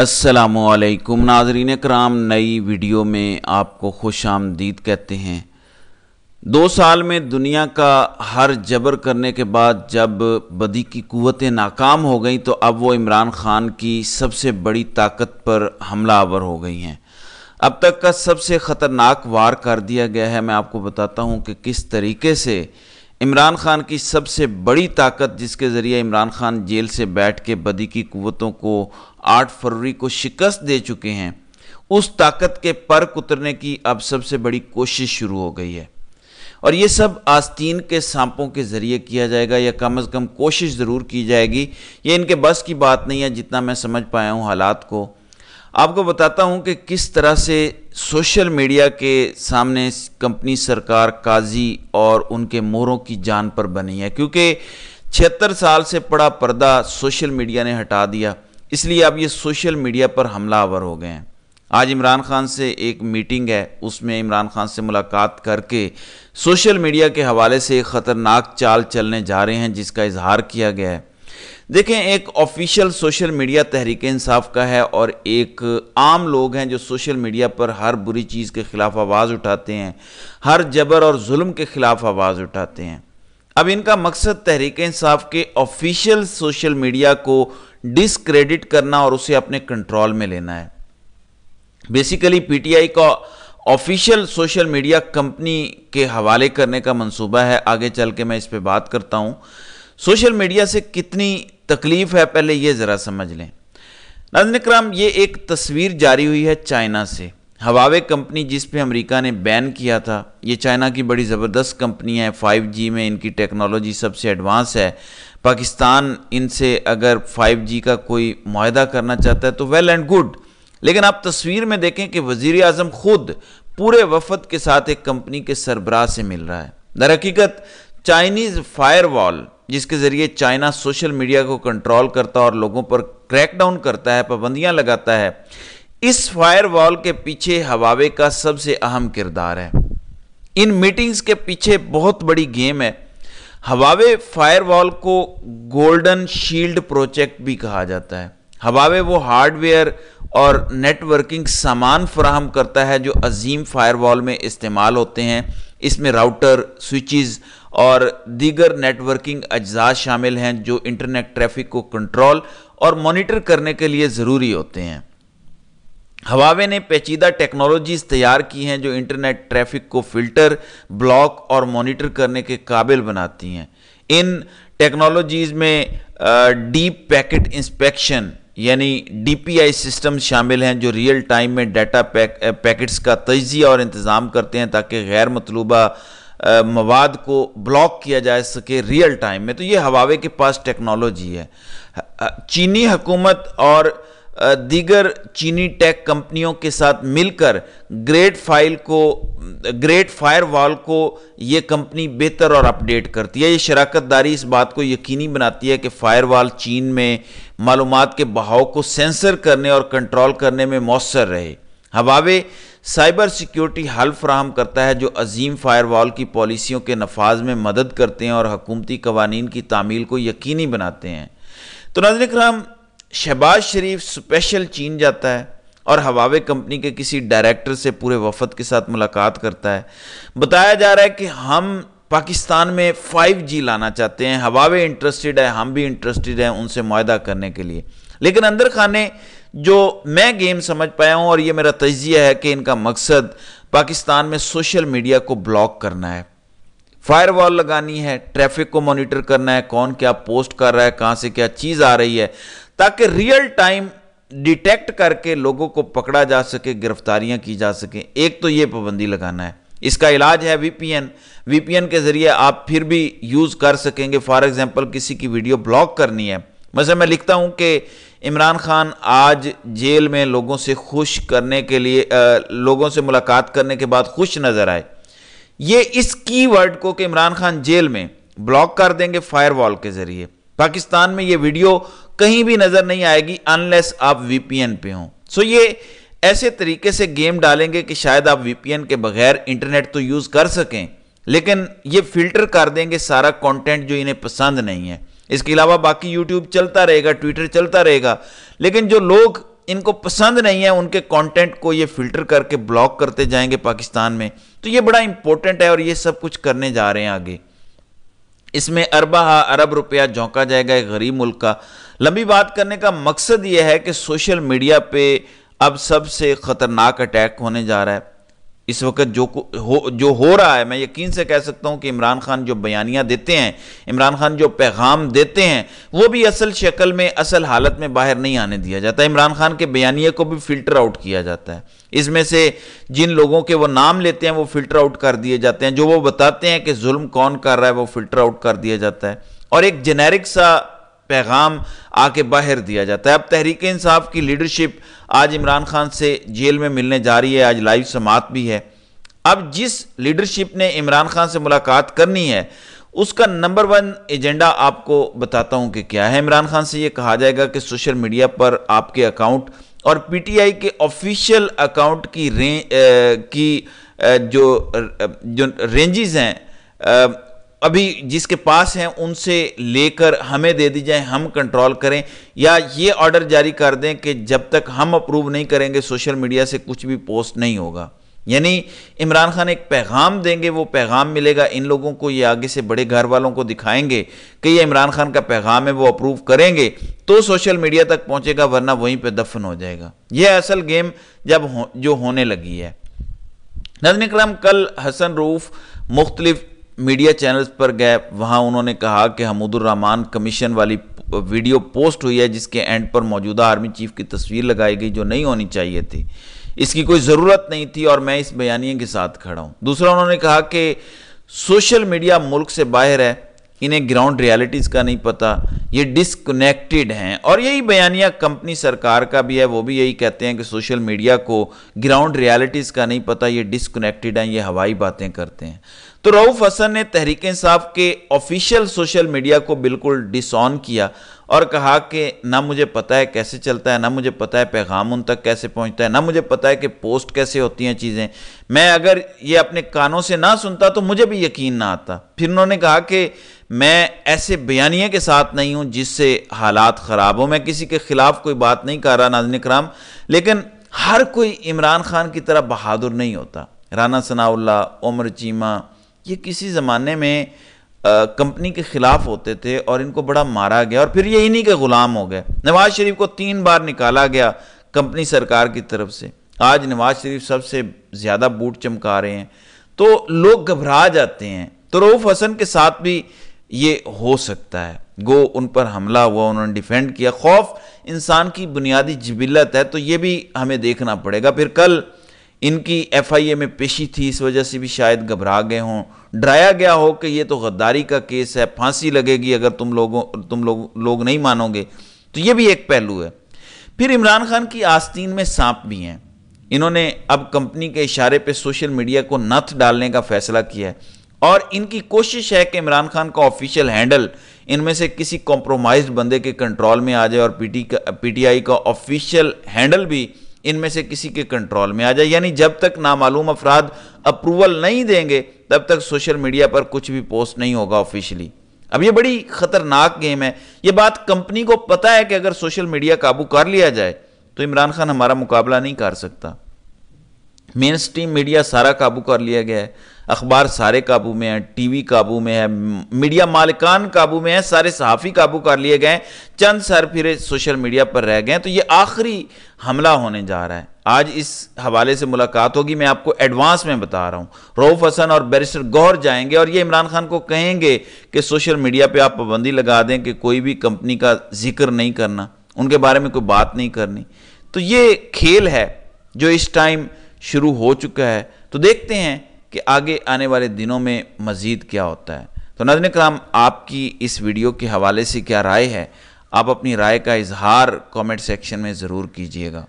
असलकुम नाजरीन कराम नई वीडियो में आपको खुश आमदीद कहते हैं दो साल में दुनिया का हर जबर करने के बाद जब बदी की कुतें नाकाम हो गई तो अब वो इमरान ख़ान की सबसे बड़ी ताकत पर हमला आवर हो गई हैं अब तक का सबसे ख़तरनाक वार कर दिया गया है मैं आपको बताता हूँ कि किस तरीके से इमरान खान की सबसे बड़ी ताकत जिसके ज़रिए इमरान खान जेल से बैठ के बदी की कुतों को 8 फरवरी को शिकस्त दे चुके हैं उस ताकत के पर कुतरने की अब सबसे बड़ी कोशिश शुरू हो गई है और ये सब आस्तीन के सांपों के ज़रिए किया जाएगा या कम अज़ कम कोशिश ज़रूर की जाएगी ये इनके बस की बात नहीं है जितना मैं समझ पाया हूँ हालात को आपको बताता हूं कि किस तरह से सोशल मीडिया के सामने कंपनी सरकार काजी और उनके मोरों की जान पर बनी है क्योंकि छिहत्तर साल से पड़ा पर्दा सोशल मीडिया ने हटा दिया इसलिए अब ये सोशल मीडिया पर हमलावर हो गए हैं आज इमरान खान से एक मीटिंग है उसमें इमरान खान से मुलाकात करके सोशल मीडिया के हवाले से एक ख़तरनाक चाल चलने जा रहे हैं जिसका इजहार किया गया है देखें एक official social media Tehreek Insaf का है और एक आम लोग हैं जो सोशल मीडिया पर हर बुरी चीज़ के ख़िलाफ़ आवाज़ उठाते हैं हर जबर और जुल्म के ख़िलाफ़ आवाज़ उठाते हैं अब इनका मकसद तहरीक इंसाफ के ऑफिशियल सोशल मीडिया को डिसक्रेडिट करना और उसे अपने कंट्रोल में लेना है बेसिकली पीटीआई का ऑफिशियल सोशल मीडिया कंपनी के हवाले करने का मंसूबा है आगे चल के मैं इस पर बात करता हूँ सोशल मीडिया से कितनी तकलीफ है पहले ये ज़रा समझ लें नाजन कराम ये एक तस्वीर जारी हुई है चाइना से हवावे कंपनी जिस पे अमेरिका ने बैन किया था ये चाइना की बड़ी ज़बरदस्त कंपनी है 5G में इनकी टेक्नोलॉजी सबसे एडवांस है पाकिस्तान इनसे अगर 5G का कोई माहा करना चाहता है तो वेल एंड गुड लेकिन आप तस्वीर में देखें कि वज़ी अजम खुद पूरे वफद के साथ एक कंपनी के सरबराह से मिल रहा है दरहकीकत चाइनीज़ फायरवॉल जिसके ज़रिए चाइना सोशल मीडिया को कंट्रोल करता है और लोगों पर क्रैकडाउन करता है पाबंदियां लगाता है इस फायरवॉल के पीछे हवावे का सबसे अहम किरदार है इन मीटिंग्स के पीछे बहुत बड़ी गेम है हवावे फायरवॉल को गोल्डन शील्ड प्रोजेक्ट भी कहा जाता है हवावे वो हार्डवेयर और नेटवर्किंग सामान फ्राहम करता है जो अजीम फायरवॉल में इस्तेमाल होते हैं इसमें राउटर स्विचेस और दीगर नेटवर्किंग अज्जा शामिल हैं जो इंटरनेट ट्रैफिक को कंट्रोल और मॉनिटर करने के लिए ज़रूरी होते हैं हवावे ने पेचीदा टेक्नोलॉजीज तैयार की हैं जो इंटरनेट ट्रैफिक को फिल्टर ब्लॉक और मॉनिटर करने के काबिल बनाती हैं इन टेक्नोलॉजीज में डीप पैकेट इंस्पेक्शन यानी डीपीआई सिस्टम शामिल हैं जो रियल टाइम में डाटा पैक, पैकेट्स का तजिया और इंतज़ाम करते हैं ताकि गैर मतलूबा मवाद को ब्लॉक किया जा सके रियल टाइम में तो ये हवावे के पास टेक्नोलॉजी है चीनी हुकूमत और दीगर चीनी टेक कंपनियों के साथ मिलकर ग्रेट फाइल को ग्रेट फायर वॉल को ये कंपनी बेहतर और अपडेट करती है ये शराकत दारी इस बात को यकीनी बनाती है कि फायर वॉल चीन में मालूम के बहाव को सेंसर करने और कंट्रोल करने में मौसर रहे हवावे साइबर सिक्योरिटी हल फ्राहम करता है जो अजीम फायरवॉल की पॉलिसियों के नफाज में मदद करते हैं और हकूमती कवानीन की तामील को यकीनी बनाते हैं तो नजर कराम शहबाज शरीफ स्पेशल चीन जाता है और हवावे कंपनी के किसी डायरेक्टर से पूरे वफद के साथ मुलाकात करता है बताया जा रहा है कि हम पाकिस्तान में 5G लाना चाहते हैं हवावे इंटरेस्टेड है हम भी इंटरेस्टेड हैं उनसे माह करने के लिए लेकिन अंदर खाने जो मैं गेम समझ पाया हूँ और ये मेरा तजिया है कि इनका मकसद पाकिस्तान में सोशल मीडिया को ब्लॉक करना है फायरवॉल लगानी है ट्रैफिक को मॉनिटर करना है कौन क्या पोस्ट कर रहा है कहाँ से क्या चीज़ आ रही है ताकि रियल टाइम डिटेक्ट करके लोगों को पकड़ा जा सके गिरफ्तारियां की जा सके एक तो ये पाबंदी लगाना है इसका इलाज है वीपीएन वीपीएन के ज़रिए आप फिर भी यूज़ कर सकेंगे फॉर एग्जांपल किसी की वीडियो ब्लॉक करनी है वैसे मैं लिखता हूं कि इमरान खान आज जेल में लोगों से खुश करने के लिए आ, लोगों से मुलाकात करने के बाद खुश नजर आए ये इस की वर्ड को कि इमरान खान जेल में ब्लॉक कर देंगे फायरवॉल के जरिए पाकिस्तान में ये वीडियो कहीं भी नजर नहीं आएगी अनलेस आप वीपीएन पे हों सो ये ऐसे तरीके से गेम डालेंगे कि शायद आप वीपीएन के बगैर इंटरनेट तो यूज कर सकें लेकिन ये फिल्टर कर देंगे सारा कंटेंट जो इन्हें पसंद नहीं है इसके अलावा बाकी यूट्यूब चलता रहेगा ट्विटर चलता रहेगा लेकिन जो लोग इनको पसंद नहीं है उनके कंटेंट को ये फिल्टर करके ब्लॉक करते जाएंगे पाकिस्तान में तो ये बड़ा इंपॉर्टेंट है और ये सब कुछ करने जा रहे हैं आगे इसमें अरबा अरब रुपया झोंका जाएगा एक गरीब मुल्क का लंबी बात करने का मकसद ये है कि सोशल मीडिया पे अब सबसे ख़तरनाक अटैक होने जा रहा है इस वक्त जो हो जो हो रहा है मैं यकीन से कह सकता हूँ कि इमरान खान जो बयानियाँ देते हैं इमरान खान जो पैगाम देते हैं वो भी असल शक्ल में असल हालत में बाहर नहीं आने दिया जाता इमरान खान के बयानिए को भी फिल्टर आउट किया जाता है इसमें से जिन लोगों के वो नाम लेते हैं वो फिल्टर आउट कर दिए जाते हैं जो वो बताते हैं कि जुल्म कौन कर रहा है वो फिल्टर आउट कर दिया जाता है और एक जेनेरिक सा पैगाम आके बाहर दिया जाता है अब तहरीक इंसाफ की लीडरशिप आज इमरान खान से जेल में मिलने जा रही है आज लाइव समात भी है अब जिस लीडरशिप ने इमरान खान से मुलाकात करनी है उसका नंबर वन एजेंडा आपको बताता हूं कि क्या है इमरान खान से यह कहा जाएगा कि सोशल मीडिया पर आपके अकाउंट और पीटीआई के ऑफिशियल अकाउंट की रें आ, की आ, जो जो रेंजेस हैं अभी जिसके पास हैं उनसे लेकर हमें दे दी जाए हम कंट्रोल करें या ये ऑर्डर जारी कर दें कि जब तक हम अप्रूव नहीं करेंगे सोशल मीडिया से कुछ भी पोस्ट नहीं होगा यानी इमरान खान एक पैगाम देंगे वो पैगाम मिलेगा इन लोगों को ये आगे से बड़े घर वालों को दिखाएंगे कि ये इमरान खान का पैगाम है वो अप्रूव करेंगे तो सोशल मीडिया तक पहुंचेगा वरना वहीं पे दफन हो जाएगा यह असल गेम जब हो, जो होने लगी है नजन कल हसन रूफ मुख्तलिफ मीडिया चैनल्स पर गए वहाँ उन्होंने कहा कि हमूदुररहमान कमीशन वाली वीडियो पोस्ट हुई है जिसके एंड पर मौजूदा आर्मी चीफ की तस्वीर लगाई गई जो नहीं होनी चाहिए थी इसकी कोई ज़रूरत नहीं थी और मैं इस बयानिए के साथ खड़ा हूँ दूसरा उन्होंने कहा कि सोशल मीडिया मुल्क से बाहर है इन्हें ग्राउंड रियलिटीज़ का नहीं पता ये डिसकनेक्टेड हैं और यही बयानिया कंपनी सरकार का भी है वो भी यही कहते हैं कि सोशल मीडिया को ग्राउंड रियलिटीज़ का नहीं पता ये डिसकनेक्टेड हैं ये हवाई बातें करते हैं तो रऊफ हसन ने तहरीक इंसाफ के ऑफिशियल सोशल मीडिया को बिल्कुल डिसऑन किया और कहा कि ना मुझे पता है कैसे चलता है ना मुझे पता है पैगाम उन तक कैसे पहुंचता है ना मुझे पता है कि पोस्ट कैसे होती हैं चीज़ें मैं अगर ये अपने कानों से ना सुनता तो मुझे भी यकीन ना आता फिर उन्होंने कहा कि मैं ऐसे बयानिए के साथ नहीं हूँ जिससे हालात ख़राब हो मैं किसी के ख़िलाफ़ कोई बात नहीं कर रहा नाजन कराम लेकिन हर कोई इमरान खान की तरह बहादुर नहीं होता राना सनाउल्ला उमर चीमा ये किसी ज़माने में कंपनी के खिलाफ होते थे और इनको बड़ा मारा गया और फिर ये इन्हीं के ग़ुलाम हो गए नवाज शरीफ को तीन बार निकाला गया कंपनी सरकार की तरफ से आज नवाज शरीफ सबसे ज़्यादा बूट चमका रहे हैं तो लोग घबरा जाते हैं तो रऊफ़ हसन के साथ भी ये हो सकता है गो उन पर हमला हुआ उन्होंने डिफेंड किया खौफ इंसान की बुनियादी जबिलत है तो ये भी हमें देखना पड़ेगा फिर कल इनकी एफआईए में पेशी थी इस वजह से भी शायद घबरा गए हों डराया गया हो कि ये तो गद्दारी का केस है फांसी लगेगी अगर तुम लोगों तुम लोग लोग नहीं मानोगे तो ये भी एक पहलू है फिर इमरान खान की आस्तीन में सांप भी हैं इन्होंने अब कंपनी के इशारे पर सोशल मीडिया को नथ डालने का फैसला किया है और इनकी कोशिश है कि इमरान खान का ऑफिशियल हैंडल इनमें से किसी कॉम्प्रोमाइज्ड बंदे के कंट्रोल में आ जाए और पीटी का पीटीआई का ऑफिशियल हैंडल भी इनमें से किसी के कंट्रोल में आ जाए यानी जब तक नामालूम अफराद अप्रूवल नहीं देंगे तब तक सोशल मीडिया पर कुछ भी पोस्ट नहीं होगा ऑफिशियली अब ये बड़ी खतरनाक गेम है ये बात कंपनी को पता है कि अगर सोशल मीडिया काबू कर लिया जाए तो इमरान खान हमारा मुकाबला नहीं कर सकता मेन स्ट्रीम मीडिया सारा काबू कर लिया गया है अखबार सारे काबू में है टीवी काबू में है मीडिया मालिकान काबू में है सारे सहाफ़ी काबू कर लिए गए चंद सर फिर सोशल मीडिया पर रह गए तो ये आखिरी हमला होने जा रहा है आज इस हवाले से मुलाकात होगी मैं आपको एडवांस में बता रहा हूँ रऊफ हसन और बैरिस्टर गौर जाएंगे और ये इमरान खान को कहेंगे कि सोशल मीडिया पर आप पाबंदी लगा दें कि कोई भी कंपनी का जिक्र नहीं करना उनके बारे में कोई बात नहीं करनी तो ये खेल है जो इस टाइम शुरू हो चुका है तो देखते हैं कि आगे आने वाले दिनों में मज़ीद क्या होता है तो नजन कराम आपकी इस वीडियो के हवाले से क्या राय है आप अपनी राय का इजहार कमेंट सेक्शन में ज़रूर कीजिएगा